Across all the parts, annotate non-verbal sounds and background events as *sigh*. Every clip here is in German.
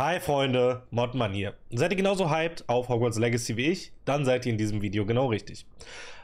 Hi Freunde, Modman hier. Seid ihr genauso hyped auf Hogwarts Legacy wie ich? dann seid ihr in diesem Video genau richtig.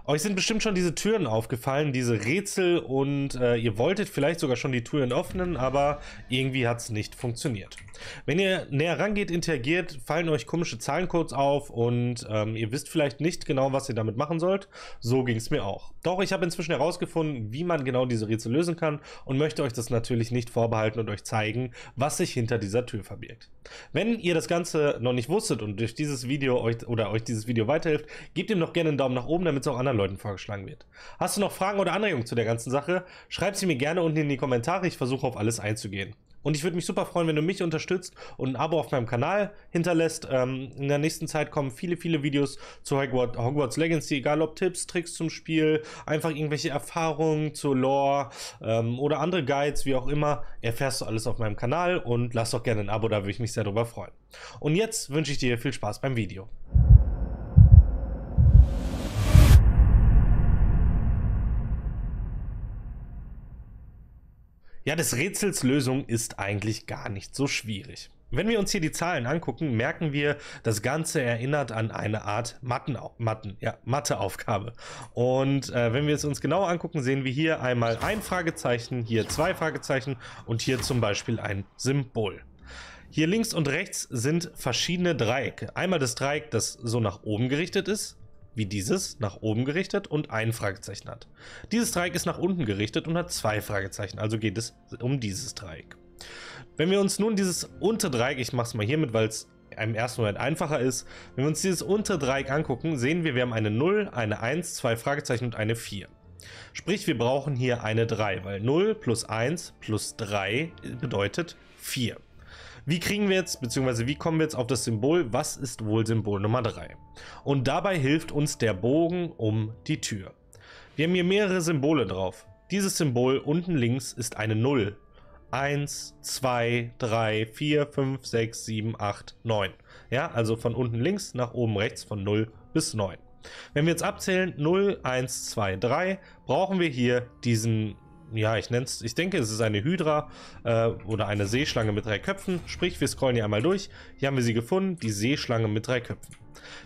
Euch sind bestimmt schon diese Türen aufgefallen, diese Rätsel und äh, ihr wolltet vielleicht sogar schon die Türen öffnen, aber irgendwie hat es nicht funktioniert. Wenn ihr näher rangeht, interagiert, fallen euch komische Zahlencodes auf und ähm, ihr wisst vielleicht nicht genau, was ihr damit machen sollt. So ging es mir auch. Doch ich habe inzwischen herausgefunden, wie man genau diese Rätsel lösen kann und möchte euch das natürlich nicht vorbehalten und euch zeigen, was sich hinter dieser Tür verbirgt. Wenn ihr das Ganze noch nicht wusstet und durch dieses Video euch oder euch dieses Video weiter weiterhilft, gebt ihm noch gerne einen Daumen nach oben, damit es auch anderen Leuten vorgeschlagen wird. Hast du noch Fragen oder Anregungen zu der ganzen Sache? Schreib sie mir gerne unten in die Kommentare, ich versuche auf alles einzugehen. Und ich würde mich super freuen, wenn du mich unterstützt und ein Abo auf meinem Kanal hinterlässt. Ähm, in der nächsten Zeit kommen viele, viele Videos zu Hogwarts, Hogwarts Legacy, egal ob Tipps, Tricks zum Spiel, einfach irgendwelche Erfahrungen zu Lore ähm, oder andere Guides, wie auch immer. Erfährst du alles auf meinem Kanal und lass doch gerne ein Abo, da würde ich mich sehr drüber freuen. Und jetzt wünsche ich dir viel Spaß beim Video. Ja, des Rätsels Lösung ist eigentlich gar nicht so schwierig. Wenn wir uns hier die Zahlen angucken, merken wir, das Ganze erinnert an eine Art Matten, ja, Matheaufgabe. Und äh, wenn wir es uns genau angucken, sehen wir hier einmal ein Fragezeichen, hier zwei Fragezeichen und hier zum Beispiel ein Symbol. Hier links und rechts sind verschiedene Dreiecke. Einmal das Dreieck, das so nach oben gerichtet ist, wie dieses nach oben gerichtet und ein Fragezeichen hat. Dieses Dreieck ist nach unten gerichtet und hat zwei Fragezeichen, also geht es um dieses Dreieck. Wenn wir uns nun dieses Unterdreieck, ich mache es mal hiermit, weil es im ersten Moment einfacher ist, wenn wir uns dieses Unterdreieck angucken, sehen wir, wir haben eine 0, eine 1, zwei Fragezeichen und eine 4. Sprich, wir brauchen hier eine 3, weil 0 plus 1 plus 3 bedeutet 4. Wie kriegen wir jetzt, beziehungsweise wie kommen wir jetzt auf das Symbol, was ist wohl Symbol Nummer 3? Und dabei hilft uns der Bogen um die Tür. Wir haben hier mehrere Symbole drauf. Dieses Symbol unten links ist eine 0. 1, 2, 3, 4, 5, 6, 7, 8, 9. Ja, also von unten links nach oben rechts von 0 bis 9. Wenn wir jetzt abzählen 0, 1, 2, 3, brauchen wir hier diesen ja, ich nenne es, ich denke, es ist eine Hydra äh, oder eine Seeschlange mit drei Köpfen. Sprich, wir scrollen hier einmal durch. Hier haben wir sie gefunden, die Seeschlange mit drei Köpfen.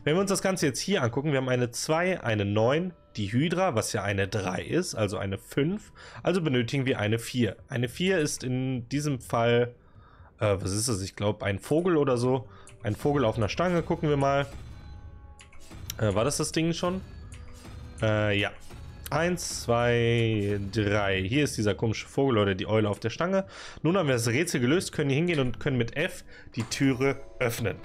Wenn wir uns das Ganze jetzt hier angucken, wir haben eine 2, eine 9, die Hydra, was ja eine 3 ist, also eine 5. Also benötigen wir eine 4. Eine 4 ist in diesem Fall, äh, was ist das? Ich glaube, ein Vogel oder so. Ein Vogel auf einer Stange, gucken wir mal. Äh, war das das Ding schon? Äh, ja, Eins, zwei, drei. Hier ist dieser komische Vogel oder die Eule auf der Stange. Nun haben wir das Rätsel gelöst, können hier hingehen und können mit F die Türe öffnen.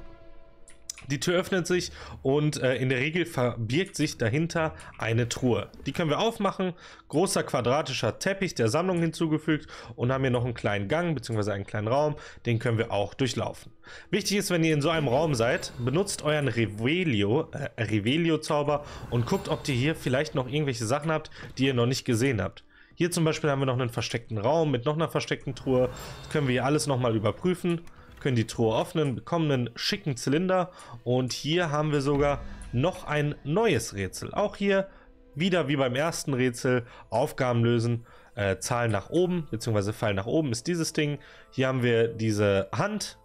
Die Tür öffnet sich und äh, in der Regel verbirgt sich dahinter eine Truhe. Die können wir aufmachen. Großer quadratischer Teppich der Sammlung hinzugefügt und haben hier noch einen kleinen Gang bzw. einen kleinen Raum. Den können wir auch durchlaufen. Wichtig ist, wenn ihr in so einem Raum seid, benutzt euren Revelio, äh, Revelio Zauber und guckt, ob ihr hier vielleicht noch irgendwelche Sachen habt, die ihr noch nicht gesehen habt. Hier zum Beispiel haben wir noch einen versteckten Raum mit noch einer versteckten Truhe. Das können wir hier alles nochmal überprüfen können die Truhe öffnen, bekommen einen schicken Zylinder und hier haben wir sogar noch ein neues Rätsel. Auch hier wieder wie beim ersten Rätsel Aufgaben lösen. Äh, Zahlen nach oben, beziehungsweise Fall nach oben ist dieses Ding. Hier haben wir diese Hand.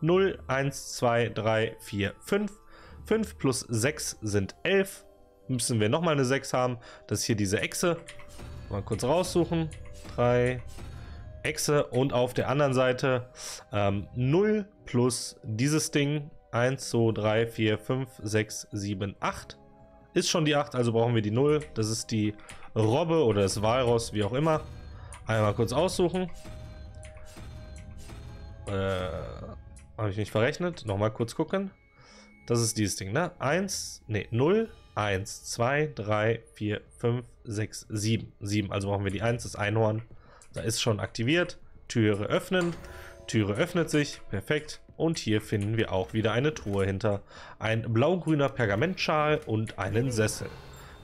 0, 1, 2, 3, 4, 5. 5 plus 6 sind 11. Müssen wir nochmal eine 6 haben. Das ist hier diese Echse. Mal kurz raussuchen. 3, Echse und auf der anderen Seite ähm, 0 plus dieses Ding. 1, 2, 3, 4, 5, 6, 7, 8. Ist schon die 8, also brauchen wir die 0. Das ist die Robbe oder das Walross, wie auch immer. Einmal kurz aussuchen. Äh, habe ich nicht verrechnet. Nochmal kurz gucken. Das ist dieses Ding, ne? 1, ne, 0, 1, 2, 3, 4, 5, 6, 7. 7, also brauchen wir die 1, das Einhorn. Da ist schon aktiviert. Türe öffnen. Türe öffnet sich. Perfekt. Und hier finden wir auch wieder eine Truhe hinter. Ein blau-grüner Pergamentschal und einen Sessel.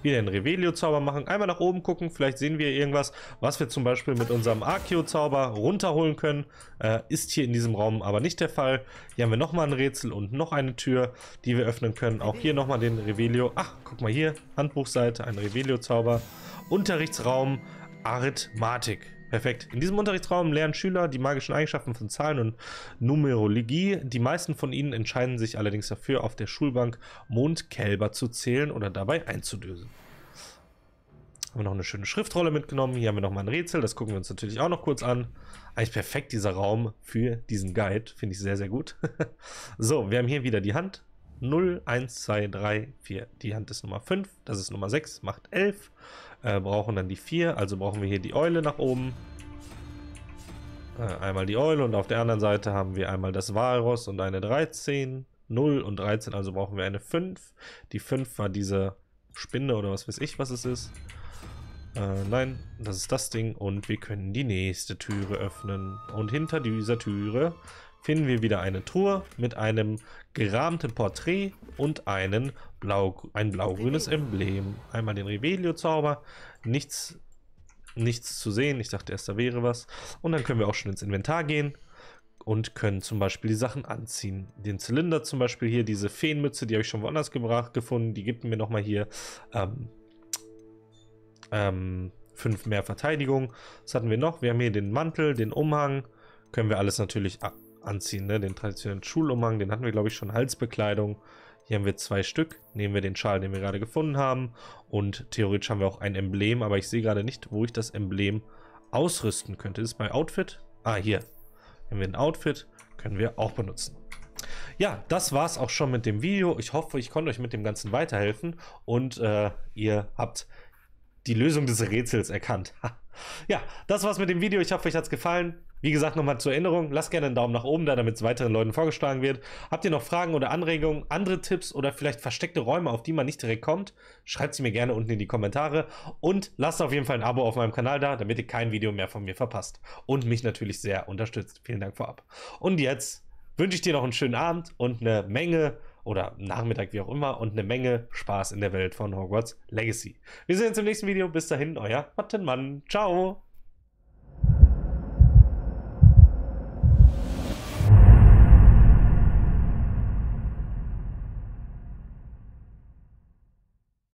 Wieder den Revelio-Zauber machen. Einmal nach oben gucken. Vielleicht sehen wir irgendwas, was wir zum Beispiel mit unserem Archeo-Zauber runterholen können. Äh, ist hier in diesem Raum aber nicht der Fall. Hier haben wir nochmal ein Rätsel und noch eine Tür, die wir öffnen können. Auch hier nochmal den Revelio. Ach, guck mal hier. Handbuchseite, ein Revelio-Zauber. Unterrichtsraum, Arithmatik. Perfekt. In diesem Unterrichtsraum lernen Schüler die magischen Eigenschaften von Zahlen und Numerologie. Die meisten von ihnen entscheiden sich allerdings dafür, auf der Schulbank Mondkälber zu zählen oder dabei einzudösen. Haben wir noch eine schöne Schriftrolle mitgenommen. Hier haben wir noch mal ein Rätsel. Das gucken wir uns natürlich auch noch kurz an. Eigentlich perfekt dieser Raum für diesen Guide. Finde ich sehr, sehr gut. *laughs* so, wir haben hier wieder die Hand. 0, 1, 2, 3, 4. Die Hand ist Nummer 5, das ist Nummer 6, macht 11. Äh, brauchen dann die 4, also brauchen wir hier die Eule nach oben. Äh, einmal die Eule und auf der anderen Seite haben wir einmal das Walross und eine 13. 0 und 13, also brauchen wir eine 5. Die 5 war diese Spinne oder was weiß ich, was es ist. Äh, nein, das ist das Ding und wir können die nächste Türe öffnen. Und hinter dieser Türe finden wir wieder eine Truhe mit einem gerahmten Porträt und einen Blau, ein blaugrünes Emblem. Einmal den Revelio-Zauber, nichts, nichts zu sehen. Ich dachte erst, da wäre was. Und dann können wir auch schon ins Inventar gehen und können zum Beispiel die Sachen anziehen. Den Zylinder zum Beispiel hier, diese Feenmütze, die habe ich schon woanders gebracht, gefunden. Die gibt mir nochmal hier ähm, ähm, fünf mehr Verteidigung. Was hatten wir noch? Wir haben hier den Mantel, den Umhang. Können wir alles natürlich anziehen, ne? den traditionellen Schulumhang, den hatten wir glaube ich schon, Halsbekleidung. Hier haben wir zwei Stück, nehmen wir den Schal, den wir gerade gefunden haben und theoretisch haben wir auch ein Emblem, aber ich sehe gerade nicht, wo ich das Emblem ausrüsten könnte. Ist mein Outfit? Ah, hier. Wenn wir ein Outfit, können wir auch benutzen. Ja, das war es auch schon mit dem Video. Ich hoffe, ich konnte euch mit dem Ganzen weiterhelfen und äh, ihr habt die Lösung des Rätsels erkannt. Ja, das war's mit dem Video. Ich hoffe, euch hat's gefallen. Wie gesagt, nochmal zur Erinnerung, lasst gerne einen Daumen nach oben da, damit es weiteren Leuten vorgeschlagen wird. Habt ihr noch Fragen oder Anregungen, andere Tipps oder vielleicht versteckte Räume, auf die man nicht direkt kommt? Schreibt sie mir gerne unten in die Kommentare. Und lasst auf jeden Fall ein Abo auf meinem Kanal da, damit ihr kein Video mehr von mir verpasst. Und mich natürlich sehr unterstützt. Vielen Dank vorab. Und jetzt wünsche ich dir noch einen schönen Abend und eine Menge oder Nachmittag, wie auch immer, und eine Menge Spaß in der Welt von Hogwarts Legacy. Wir sehen uns im nächsten Video. Bis dahin, euer Mattenmann. Ciao!